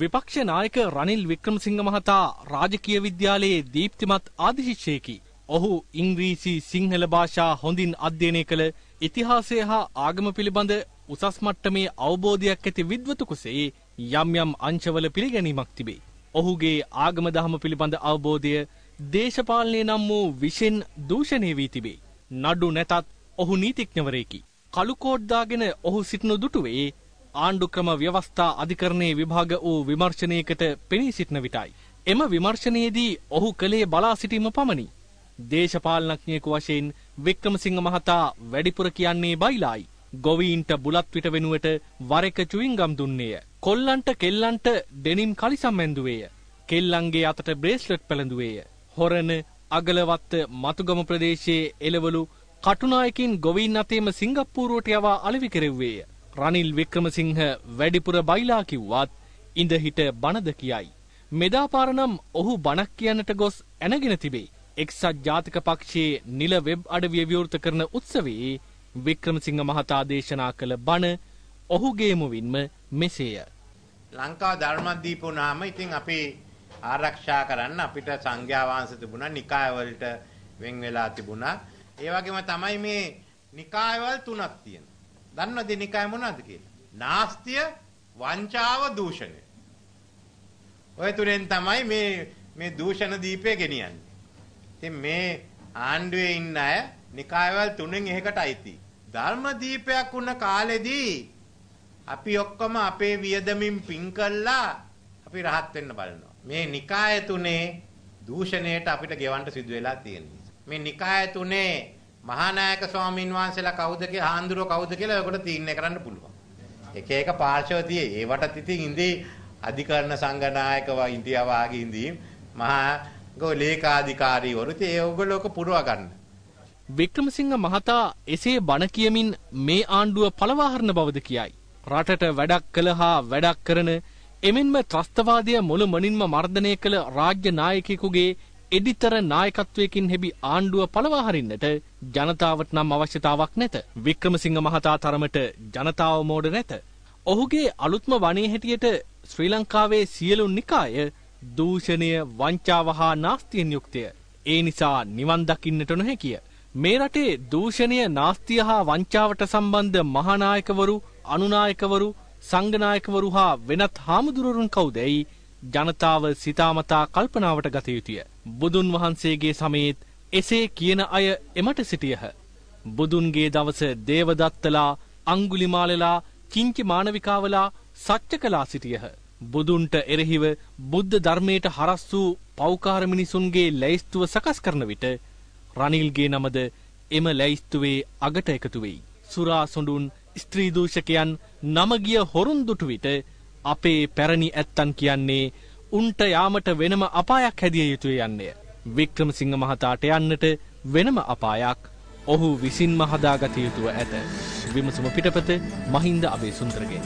විපක්ෂ නායක රනිල් වික්‍රමසිංහ මහතා රාජකීය විද්‍යාලයේ දීප්තිමත් ආදිශිෂ්‍යයෙකි. ඔහු ඉංග්‍රීසි සිංහල භාෂා හොඳින් අධ්‍යයනය කළ ඉතිහාසය හා ආගම පිළිබඳ උසස් මට්ටමේ අවබෝධයක් ඇති විද්වතුකුසේ යම් යම් අංශවල පිළිගැනීමක් තිබේ. ඔහුගේ ආගම දහම පිළිබඳ අවබෝධය දේශපාලනය නම් වූ විෂෙන් දූෂණය වී තිබේ. නඩු නැතත් ඔහු නීතිඥවරයෙකි. කළුකෝඩ්දාගෙන ඔහු සිටිනු දුටුවේ ආණ්ඩුක්‍රම ව්‍යවස්ථා අධිකරණයේ විභාග වූ විමර්ශනයකට පෙනී සිටින විටයි. එම විමර්ශනයේදී ඔහු කළේ බලා සිටීම පමණි. දේශපාලනඥයෙකු වශයෙන් වික්‍රමසිංහ මහතා වැඩිපුර කියන්නේ බයිලායි. ගොවීන්ට බුලත්විට වෙනුවට වර එක චුවින්ගම් දුන්නේය. කොල්ලන්ට කෙල්ලන්ට ඩෙනිම් කලිසම් ඇඳුවේය. කෙල්ලන්ගේ අතට බ්‍රේස්ලට් පැළඳුවේය. හොරණ අගලවත්ත මතුගම ප්‍රදේශයේ එළවලු කටුනායකින් ගොවීන් අතේම සිංගප්පූරුවට යවා අලෙවි කෙරෙව්වේය. රනිල් වික්‍රමසිංහ වැඩිපුර බයිලා කිව්වත් ඉඳහිට බනද කියයි. මෙදාපාරනම් ඔහු බණක් කියන්නට ගොස් ඇනගෙන තිබේ. එක්සත් ජාතික පක්ෂයේ නිල වෙබ් අඩවිය විවෘත කරන උත්සවයේ වික්‍රමසිංහ මහතා දේශනා කළ බණ ඔහුගේමුවින්ම මෙසේය. ලංකා ධර්මද්දීප වුණාම ඉතින් අපි ආරක්ෂා කරන්න අපිට සංඝයා වහන්සේ තිබුණා නිකායවලට වෙන් වෙලා තිබුණා. ඒ වගේම තමයි මේ නිකායවල තුනක් තියෙනවා. දන්නවද නිකාය මොනවද කියලා? නාස්තිය, වංචාව, දූෂණය. ඔය තුනෙන් තමයි මේ මේ දූෂණ දීපය ගෙනියන්නේ. ඉතින් මේ ආණ්ඩුවේ ඉන්න අය නිකායවල තුනෙන් එකකට අයිති. ධර්ම දීපයක් වුණ කාලෙදී අපි ඔක්කොම අපේ වියදමින් පින් කළා අපි rahat වෙන්න බලනවා. මේ නිකාය තුනේ දූෂණයට අපිට ගෙවන්න සිදු වෙලා තියෙනවා. මේ නිකාය තුනේ මහානායක ස්වාමීන් වහන්සේලා කවුද කියලා ආන්දරෝ කවුද කියලා ඔයගොල්ලෝ තීරණය කරන්න පුළුවන්. එක එක පාර්ශවතියේ ඒවට ඉතින් ඉඳී අධිකරණ සංඝනායකව ඉන්දියා වාගේ ඉඳී මහා ගෝ ලේකාධිකාරීවරු ඉතින් ඒගොල්ලෝක පුරව ගන්න. වික්‍රමසිංහ මහතා එසේ බණ කියමින් මේ ආණ්ඩුව පළවාහරන බවද කියයි. රටට වැඩක් කළ හා වැඩක් කරන එමෙන්ම ත්‍රස්තවාදය මුළු මනින්ම මර්ධනය කළ රාජ්‍ය නායකයෙකුගේ එඩිතර නායකත්වයකින් හෙබි ආණ්ඩුව පළවා හරින්නට ජනතාවට නම් අවශ්‍යතාවක් නැත. වික්‍රමසිංහ මහතා තරමට ජනතාව මෝඩ නැත. ඔහුගේ අලුත්ම වනේ හැටියට ශ්‍රී ලංකාවේ සියලු නිකාය දූෂණය වංචාව හා නාස්තියෙන් යුක්තය. ඒ නිසා නිවන් දකින්නට නොහැකිය. මේ රටේ දූෂණය නාස්තිය හා වංචාවට සම්බන්ධ මහානායකවරු, අනුනායකවරු, සංගනායකවරු හා වෙනත් හාමුදුරුවන් කවුදැයි ජනතාව සිතාමතා කල්පනාවට ගත යුතුය. බුදුන් වහන්සේගේ සමයේත් එසේ කියන අය එමට සිටියහ. බුදුන්ගේ දවස දේවදත්තලා අංගුලිමාලලා චිංචි මානවිකාවලා සච්ච කලා සිටියහ. බුදුන්ට එරෙහිව බුද්ධ ධර්මයට හරස් වූ පෞකාර මිනිසුන්ගේ ලැයිස්තුව සකස් කරන විට රනිල්ගේ නමද එම ලැයිස්තුවේ අගට එකතු වෙයි. සුරා සොඳුන් ස්ත්‍රී දූෂකයන් නමගිය හොරුන් දුටු විට අපේ පැරණි ඇත්තන් කියන්නේ උන්ට යාමට වෙනම අපායක් හැදිය යුතුය යන්නේය. වික්‍රමසිංහ මහතාට යන්නට වෙනම අපායක් ඔහු විසින්ම හදාගත යුතුව ඇත. විමසම පිටපත මහින්ද අබේ සුන්දරගේ.